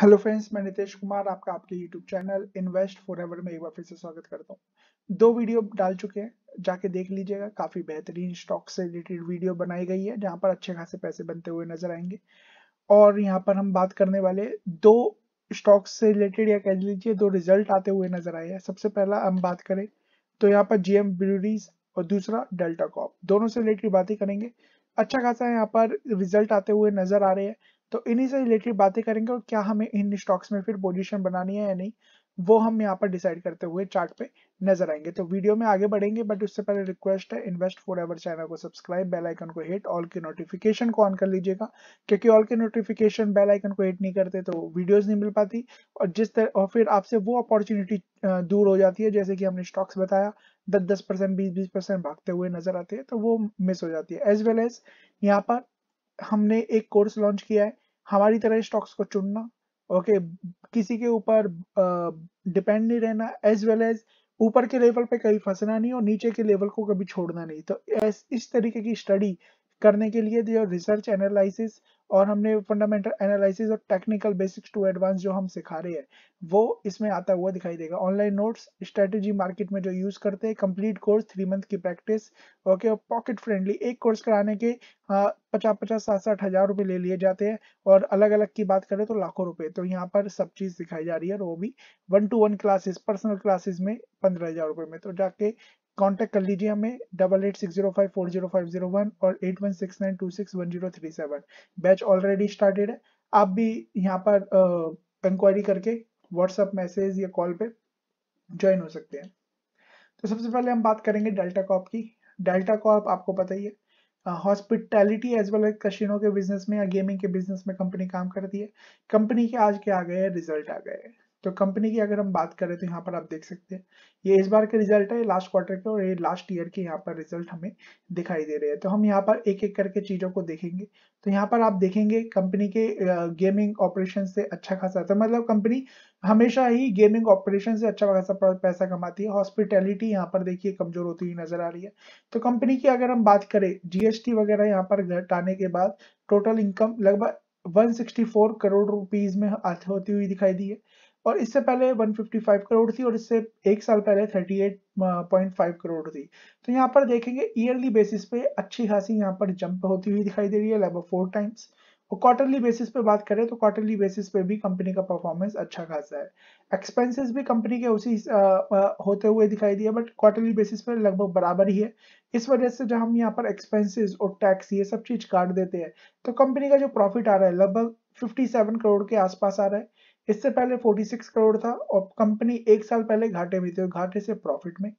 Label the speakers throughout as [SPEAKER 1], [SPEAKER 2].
[SPEAKER 1] hello friends मैं नितेश कुमार आपका आपके यूट्यूब चैनल इन्वेस्ट फॉरएवर में एक बार फिर से स्वागत करता हूँ दो वीडियो डाल चुके हैं जाके देख लीजिएगा काफी बेहतरीन स्टॉक से रिलेटेड वीडियो बनाई गई है जहां पर अच्छे खासे पैसे बनते हुए नजर आएंगे और यहाँ पर हम बात करने वाले दो स्टॉक से रिलेटेड या कह लीजिए दो रिजल्ट आते हुए नजर आए हैं सबसे पहला हम बात करें तो यहाँ पर जीएम ब्रूरीज और दूसरा डेल्टा कॉप दोनों से रिलेटेड बातें करेंगे अच्छा खासा यहाँ पर रिजल्ट आते हुए नजर आ रहे हैं तो इन्हीं से रिलेटेड बातें करेंगे और क्या हमें इन स्टॉक्स में फिर पोजीशन बनानी है या नहीं वो हम यहाँ पर डिसाइड करते हुए चार्ट पे नजर आएंगे तो वीडियो में आगे बढ़ेंगे बट उससे पहले रिक्वेस्ट है इन्वेस्ट फॉर एवर चैनल को सब्सक्राइब बेल आइकन को हिट ऑल की नोटिफिकेशन को ऑन कर लीजिएगा क्योंकि ऑल के नोटिफिकेशन बेल आइकन को हिट नहीं करते तो वीडियोस नहीं मिल पाती और जिस तरह और फिर आपसे वो अपॉर्चुनिटी दूर हो जाती है जैसे कि हमने स्टॉक्स बताया दस दस परसेंट बीस बीस परसेंट भागते हुए नजर आते हैं तो वो मिस हो जाती है एज वेल एज यहाँ पर हमने एक कोर्स लॉन्च किया है हमारी तरह स्टॉक्स को चुनना ओके okay, किसी के ऊपर डिपेंड नहीं रहना एज वेल एज ऊपर के लेवल पे कभी फंसना नहीं और नीचे के लेवल को कभी छोड़ना नहीं तो इस तरीके की स्टडी करने के लिए रिसर्च एनालिसिस और हमने फंडामेंटल एनालिसिस और टेक्निकल बेसिक्स टू एडवांस जो हम सिखा रहे हैं वो इसमें आता हुआ दिखाई देगा ऑनलाइन नोट्स स्ट्रेटेजी मार्केट में जो यूज करते हैं कंप्लीट कोर्स थ्री मंथ की प्रैक्टिस ओके और पॉकेट फ्रेंडली एक कोर्स कराने के पचास पचास साठ साठ हजार रुपए ले लिए जाते हैं और अलग अलग की बात करें तो लाखों रुपए तो यहाँ पर सब चीज दिखाई जा रही है और वो भी one to one classes personal classes में पंद्रह हजार रुपए में तो जाके कांटेक्ट कर लीजिए हमें double eight six zero five four zero five zero one और eight one six nine two six one zero three seven batch already started है आप भी यहाँ पर इंक्वायरी करके व्हाट्सएप मैसेज या कॉल पे ज्वाइन हो सकते हैं तो सबसे पहले हम बात करेंगे डेल्टा कॉप की डेल्टा कॉप आपको पता ही है hospitality as well as casino के बिजनेस में या गेमिंग के बिजनेस में कंपनी काम करती है कंपनी के आज के आ गए रिजल्ट आ गए तो कंपनी की अगर हम बात करें तो यहाँ पर आप देख सकते हैं ये इस बार के रिजल्ट है लास्ट क्वार्टर के और ये लास्ट ईयर के यहाँ पर रिजल्ट हमें दिखाई दे रहे हैं तो हम यहाँ पर एक एक करके चीज़ों को देखेंगे तो यहाँ पर आप देखेंगे कंपनी के गेमिंग ऑपरेशन से अच्छा खासा तो मतलब कंपनी हमेशा ही गेमिंग ऑपरेशन से अच्छा खासा पैसा कमाती है हॉस्पिटैलिटी यहाँ पर देखिए कमजोर होती हुई नजर आ रही है तो कंपनी की अगर हम बात करें जीएसटी वगैरह यहाँ पर घटाने के बाद टोटल इनकम लगभग 164 करोड़ रुपीज में होती हुई दिखाई दी है और इससे पहले 155 करोड़ थी और इससे एक साल पहले 38.5 करोड़ थी तो यहाँ पर देखेंगे ईयरली बेसिस पे अच्छी खासी यहाँ पर जंप होती हुई दिखाई दे रही है लगभग फोर टाइम्स और क्वार्टरली बेसिस पे बात करें तो क्वार्टरली बेसिस पे भी कंपनी का परफॉर्मेंस अच्छा खासा है एक्सपेंसेस भी कंपनी के उसी आ, आ, होते हुए दिखाई दिए बट क्वार्टरली बेसिस पे लगभग बराबर ही है इस वजह से जब हम यहाँ पर एक्सपेंसेस और टैक्स ये सब चीज काट देते हैं तो कंपनी का जो प्रॉफिट आ रहा है लगभग फिफ्टी करोड़ के आसपास आ रहा है इससे पहले 46 करोड़ था और कंपनी एक साल पहले घाटे में थी और घाटे से प्रॉफिट में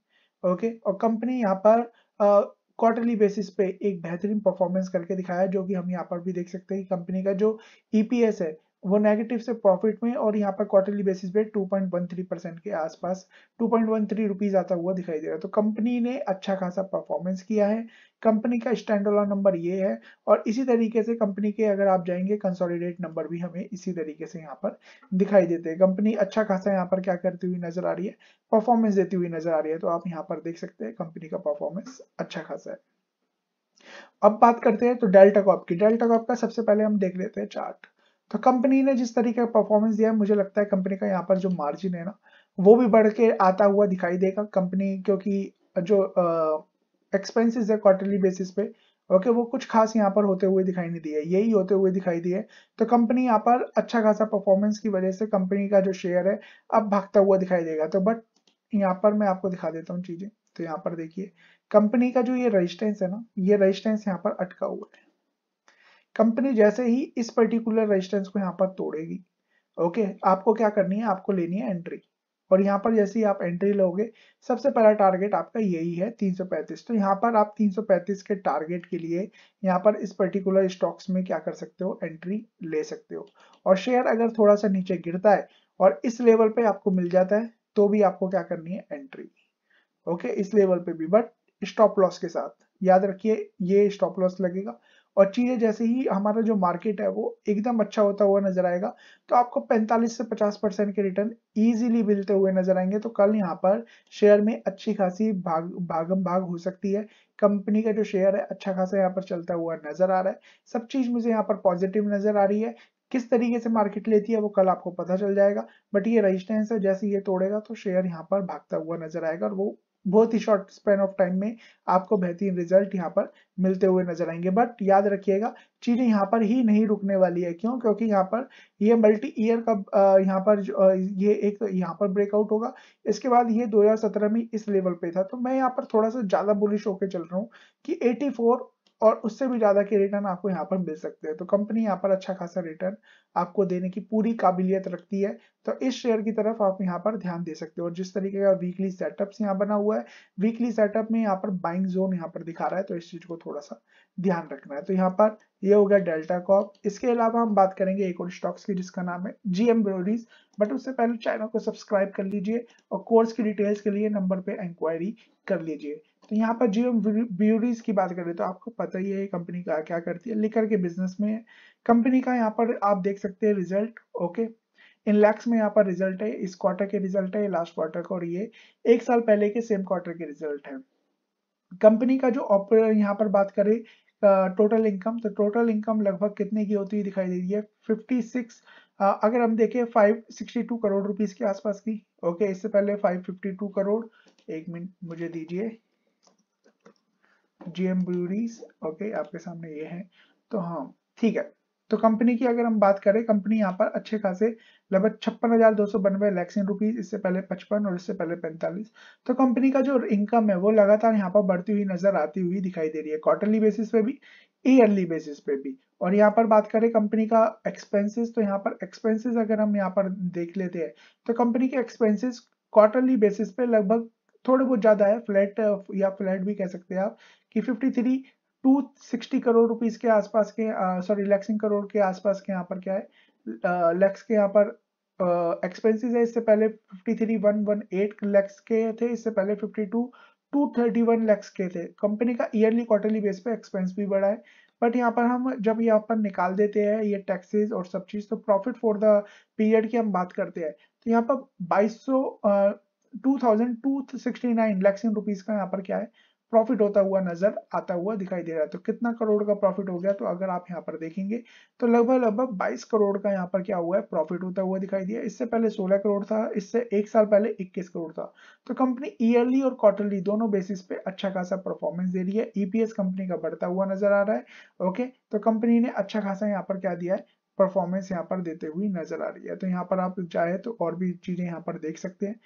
[SPEAKER 1] ओके और कंपनी यहाँ पर क्वार्टरली बेसिस पे एक बेहतरीन परफॉर्मेंस करके दिखाया जो कि हम यहाँ पर भी देख सकते हैं कि कंपनी का जो ईपीएस e है वो नेगेटिव से प्रॉफिट में और यहाँ पर क्वार्टरली बेसिस पे 2.13 परसेंट के आसपास 2.13 रुपीस आता हुआ दिखाई दे रहा है तो कंपनी ने अच्छा खासा परफॉर्मेंस किया है कंपनी का स्टैंड नंबर ये है और इसी तरीके से कंपनी के अगर आप जाएंगे कंसोलिडेट नंबर भी हमें इसी तरीके से यहाँ पर दिखाई देते हैं कंपनी अच्छा खासा यहाँ पर क्या करती हुई नजर आ रही है परफॉर्मेंस देती हुई नजर आ रही है तो आप यहाँ पर देख सकते हैं कंपनी का परफॉर्मेंस अच्छा खासा है अब बात करते हैं तो डेल्टा कॉप की डेल्टा कॉप का सबसे पहले हम देख लेते हैं चार्ट तो कंपनी ने जिस तरीके का परफॉर्मेंस दिया है मुझे लगता है कंपनी का यहाँ पर जो मार्जिन है ना वो भी बढ़ के आता हुआ दिखाई देगा कंपनी क्योंकि जो एक्सपेंसेस है क्वार्टरली बेसिस पे ओके okay, वो कुछ खास यहाँ पर होते हुए दिखाई नहीं दिए यही होते हुए दिखाई दिए तो कंपनी यहाँ पर अच्छा खासा परफॉर्मेंस की वजह से कंपनी का जो शेयर है अब भागता हुआ दिखाई देगा तो बट यहाँ पर मैं आपको दिखा देता हूँ चीजें तो यहाँ पर देखिए कंपनी का जो ये रजिस्टेंस है ना ये रजिस्टेंस यहाँ पर अटका हुआ है कंपनी जैसे ही इस पर्टिकुलर रेजिस्टेंस को यहाँ पर तोड़ेगी ओके आपको क्या करनी है आपको लेनी है एंट्री और यहाँ पर जैसे ही आप एंट्री लोगे सबसे पहला टारगेट आपका यही है 335 तो यहाँ पर आप 335 के टारगेट के लिए यहाँ पर इस पर्टिकुलर स्टॉक्स में क्या कर सकते हो एंट्री ले सकते हो और शेयर अगर थोड़ा सा नीचे गिरता है और इस लेवल पे आपको मिल जाता है तो भी आपको क्या करनी है एंट्री ओके इस लेवल पे भी बट स्टॉप लॉस के साथ याद रखिए ये स्टॉप लॉस लगेगा और चीज़ें जैसे ही हमारा जो मार्केट है वो एकदम अच्छा होता हुआ नजर आएगा तो आपको 45 से 50 परसेंट के रिटर्न इजीली मिलते हुए नजर आएंगे तो कल यहाँ पर शेयर में अच्छी खासी भाग भागम भाग हो सकती है कंपनी का जो शेयर है अच्छा खासा यहाँ पर चलता हुआ नजर आ रहा है सब चीज़ मुझे यहाँ पर पॉजिटिव नजर आ रही है किस तरीके से मार्केट लेती है वो कल आपको पता चल जाएगा बट ये रजिस्टेंस है जैसे ये तोड़ेगा तो शेयर यहाँ पर भागता हुआ नजर आएगा और वो बहुत ही शॉर्ट स्पेन ऑफ टाइम में आपको बेहतरीन रिजल्ट यहाँ पर मिलते हुए नजर आएंगे बट याद रखिएगा चीजें यहाँ पर ही नहीं रुकने वाली है क्यों क्योंकि यहाँ पर ये मल्टी ईयर का यहाँ पर ये एक यहाँ पर ब्रेकआउट होगा इसके बाद ये 2017 में इस लेवल पे था तो मैं यहाँ पर थोड़ा सा ज्यादा बुलिश होकर चल रहा हूँ कि 84 और उससे भी ज्यादा के रिटर्न आपको यहाँ पर मिल सकते हैं तो कंपनी यहाँ पर अच्छा खासा रिटर्न आपको देने की पूरी काबिलियत रखती है तो इस शेयर की तरफ आप यहाँ पर ध्यान दे सकते हो और जिस तरीके का वीकली सेटअप यहाँ बना हुआ है वीकली सेटअप में यहाँ पर बाइंग जोन यहाँ पर दिखा रहा है तो इस चीज को थोड़ा सा ध्यान रखना है तो यहाँ पर ये हो गया डेल्टा कॉप इसके अलावा हम बात करेंगे एक और स्टॉक्स की जिसका नाम है जीएम ब्रोडीज बट उससे पहले चैनल को सब्सक्राइब कर लीजिए और कोर्स की डिटेल्स के लिए नंबर पे इंक्वायरी कर लीजिए तो यहाँ पर जीएम ब्यूरीज की बात करें तो आपको पता ही है कंपनी का क्या करती है लिकर के बिजनेस में कंपनी का यहाँ पर आप देख सकते हैं रिजल्ट ओके इन लैक्स में यहाँ पर रिजल्ट है इस क्वार्टर के रिजल्ट है लास्ट क्वार्टर का और ये एक साल पहले के सेम क्वार्टर के रिजल्ट है कंपनी का जो ऑपर यहाँ पर बात करें टोटल इनकम तो टोटल इनकम लगभग कितने की होती दिखाई दे रही है फिफ्टी सिक्स अगर हम देखें टू करोड़ रुपीज के आसपास की ओके इससे पहले फाइव फिफ्टी टू करोड़ एक मिनट मुझे दीजिए जीएम ब्रूरीज ओके आपके सामने ये है तो हाँ ठीक है तो कंपनी की अगर हम बात करें कंपनी यहाँ पर अच्छे खासे लगभग छप्पन हजार दो सौ बनवे लैक्सिन रुपीज इससे पहले पचपन और इससे पहले पैंतालीस तो कंपनी का जो इनकम है वो लगातार यहाँ पर बढ़ती हुई नजर आती हुई दिखाई दे रही है क्वार्टरली बेसिस पे भी ईयरली बेसिस पे भी और यहाँ पर बात करें कंपनी का एक्सपेंसिस तो यहाँ पर एक्सपेंसिस अगर हम यहाँ पर देख लेते हैं तो कंपनी के एक्सपेंसिस क्वार्टरली बेसिस पे लगभग थोड़े बहुत ज्यादा है फ्लैट या फ्लैट भी कह सकते हैं आप कि 53 260 करोड़ रुपीस के आसपास के सॉरी लैक्सिंग करोड़ के आसपास के यहाँ पर क्या है लैक्स के यहाँ पर एक्सपेंसेस है इससे पहले 53118 लैक्स के थे इससे पहले 52 231 लैक्स के थे कंपनी का ईयरली क्वार्टरली बेस पे एक्सपेंस भी बढ़ा है बट यहाँ पर हम जब यहाँ पर निकाल देते हैं ये टैक्सेस और सब चीज़ तो प्रॉफिट फॉर द पीरियड की हम बात करते हैं तो यहाँ पर बाईस सौ two thousand two sixty nine lakhs in rupees का यहाँ पर क्या है प्रॉफिट होता हुआ नजर आता हुआ दिखाई दे रहा है तो कितना करोड़ का प्रॉफिट हो गया तो अगर आप यहाँ पर देखेंगे तो लगभग लगभग 22 करोड़ का यहाँ पर क्या हुआ है प्रॉफिट होता हुआ दिखाई दिया इससे पहले 16 करोड़ था इससे एक साल पहले 21 करोड़ था तो कंपनी ईयरली और क्वार्टरली दोनों बेसिस पे अच्छा खासा परफॉर्मेंस दे रही है ईपीएस कंपनी का बढ़ता हुआ नजर आ रहा है ओके तो कंपनी ने अच्छा खासा यहाँ पर क्या दिया है परफॉर्मेंस यहाँ पर देते हुए नजर आ रही है तो यहाँ पर आप चाहे तो और भी चीजें यहाँ पर देख सकते हैं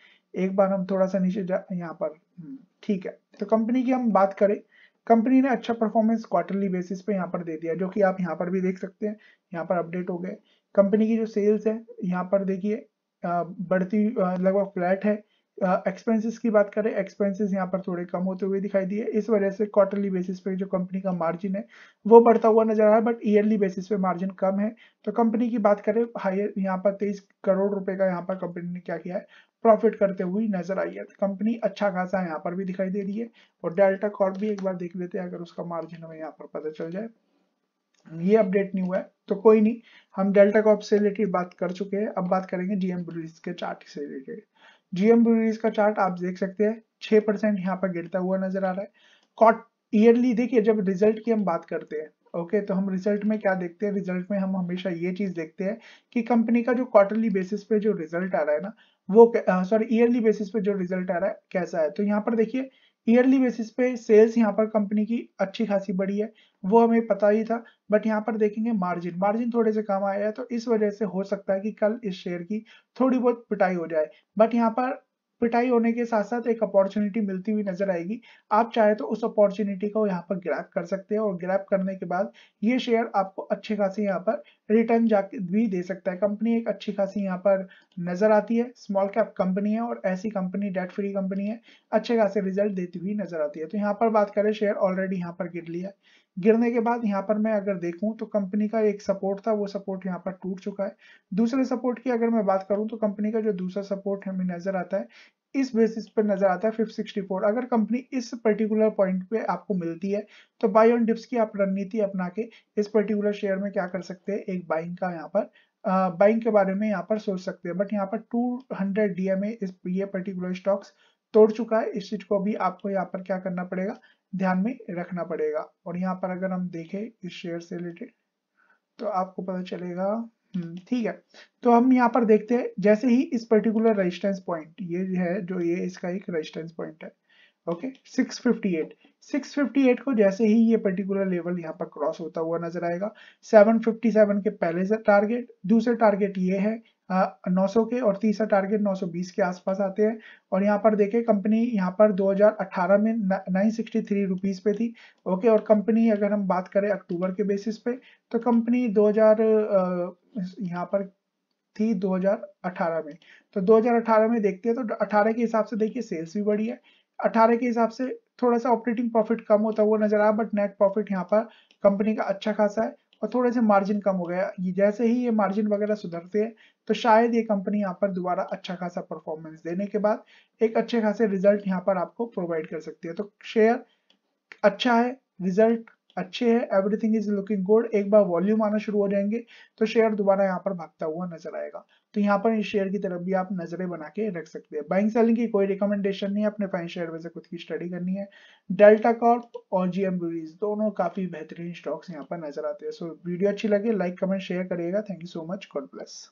[SPEAKER 1] एक बार हम थोड़ा सा नीचे यहाँ पर हम्म, ठीक है तो कंपनी की हम बात करें कंपनी ने अच्छा परफॉर्मेंस क्वार्टरली बेसिस पे यहाँ पर दे दिया जो कि आप यहाँ पर भी देख सकते हैं यहाँ पर अपडेट हो गए कंपनी की जो सेल्स है यहाँ पर देखिए बढ़ती लगभग फ्लैट है एक्सपेंसेस की बात करें एक्सपेंसेस यहाँ पर थोड़े कम होते हुए दिखाई दिए इस वजह से क्वार्टरली बेसिस पे जो कंपनी का मार्जिन है वो बढ़ता हुआ नजर आ रहा है बट ईयरली बेसिस पे मार्जिन कम है तो कंपनी की बात करें हायर यहाँ पर तेईस करोड़ रुपए का यहाँ पर कंपनी ने क्या किया है प्रॉफिट करते हुए नजर आई है कंपनी अच्छा खासा यहाँ पर भी दिखाई दे रही है और डेल्टा कॉर्ड भी एक बार देख लेते हैं अगर उसका मार्जिन हमें यहाँ पर पता चल जाए ये अपडेट नहीं हुआ है तो कोई नहीं हम डेल्टा कॉप से रिलेटेड बात कर चुके हैं अब बात करेंगे जीएम ब्रिज के चार्ट से रिलेटेड जीएम ब्रूरीज का चार्ट आप देख सकते हैं छह परसेंट यहाँ पर गिरता हुआ नजर आ रहा है कॉट ईयरली देखिए जब रिजल्ट की हम बात करते हैं ओके okay, तो हम रिजल्ट में क्या देखते हैं रिजल्ट में हम हमेशा ये चीज देखते हैं कि कंपनी का जो क्वार्टरली बेसिस पे जो रिजल्ट आ रहा है ना वो सॉरी ईयरली बेसिस पे जो रिजल्ट आ रहा है कैसा है तो यहाँ पर देखिए ईयरली बेसिस पे सेल्स यहाँ पर कंपनी की अच्छी खासी बढ़ी है वो हमें पता ही था बट यहाँ पर देखेंगे मार्जिन मार्जिन थोड़े से कम आया है तो इस वजह से हो सकता है कि कल इस शेयर की थोड़ी बहुत पिटाई हो जाए बट यहाँ पर पिटाई होने के साथ साथ एक अपॉर्चुनिटी मिलती हुई नजर आएगी आप चाहे तो उस अपॉर्चुनिटी को यहाँ पर ग्रैप कर सकते हैं और ग्रैप करने के बाद ये शेयर आपको अच्छे खासे यहाँ पर रिटर्न जाके भी दे सकता है कंपनी एक अच्छी खासी यहाँ पर नजर आती है स्मॉल कैप कंपनी है और ऐसी कंपनी डेट फ्री कंपनी है अच्छे खासे रिजल्ट देती हुई नजर आती है तो यहाँ पर बात करें शेयर ऑलरेडी यहाँ पर गिर लिया गिरने के बाद यहाँ पर मैं अगर देखूं तो कंपनी का एक सपोर्ट था वो सपोर्ट यहाँ पर टूट चुका है दूसरे सपोर्ट की अगर मैं बात करूं तो कंपनी का जो दूसरा सपोर्ट हमें नजर आता है इस बेसिस पर नजर आता है फिफ्थ सिक्सटी फोर अगर कंपनी इस पर्टिकुलर पॉइंट पे आपको मिलती है तो बाय ऑन डिप्स की आप रणनीति अपना के इस पर्टिकुलर शेयर में क्या कर सकते हैं एक बाइंग का यहाँ पर बाइंग के बारे में यहाँ पर सोच सकते हैं बट यहाँ पर टू हंड्रेड डीएमए इस ये पर्टिकुलर स्टॉक्स तोड़ चुका है इस चीज को भी आपको यहाँ पर क्या करना पड़ेगा ध्यान में रखना पड़ेगा और यहाँ पर अगर हम देखें इस शेयर से रिलेटेड तो आपको पता चलेगा हम्म, ठीक है तो हम यहाँ पर देखते हैं जैसे ही इस पर्टिकुलर रेजिस्टेंस पॉइंट ये है जो ये इसका एक रेजिस्टेंस पॉइंट है ओके 658 658 को जैसे ही ये पर्टिकुलर लेवल यहाँ पर क्रॉस होता हुआ नजर आएगा 757 के पहले से टारगेट दूसरे टारगेट ये है 900 के और तीसरा टारगेट 920 के आसपास आते हैं और यहाँ पर देखें कंपनी यहाँ पर 2018 में नाइन सिक्सटी पे थी ओके और कंपनी अगर हम बात करें अक्टूबर के बेसिस पे तो कंपनी 2000 यहाँ पर थी 2018 में तो 2018 में देखते हैं तो 18 के हिसाब से देखिए सेल्स भी बढ़ी है 18 के हिसाब से थोड़ा सा ऑपरेटिंग प्रॉफिट कम होता हुआ नजर आया बट नेट प्रॉफिट यहाँ पर कंपनी का अच्छा खासा है और थोड़े से मार्जिन कम हो गया जैसे ही ये मार्जिन वगैरह सुधरते हैं तो शायद ये कंपनी यहाँ पर दोबारा अच्छा खासा परफॉर्मेंस देने के बाद एक अच्छे खासे रिजल्ट यहाँ पर आपको प्रोवाइड कर सकती है तो शेयर अच्छा है रिजल्ट अच्छे हैं एवरीथिंग इज लुकिंग गुड एक बार वॉल्यूम आना शुरू हो जाएंगे तो शेयर दोबारा यहाँ पर भागता हुआ नजर आएगा तो यहाँ पर इस शेयर की तरफ भी आप नजरें बना के रख सकते हैं बाइंग सेलिंग की कोई रिकमेंडेशन नहीं है अपने फाइन शेयर में से खुद की स्टडी करनी है डेल्टा कॉर्प और जीएम दोनों काफी बेहतरीन स्टॉक्स यहाँ पर नजर आते हैं सो वीडियो अच्छी लगे लाइक कमेंट शेयर करिएगा thank you so much God bless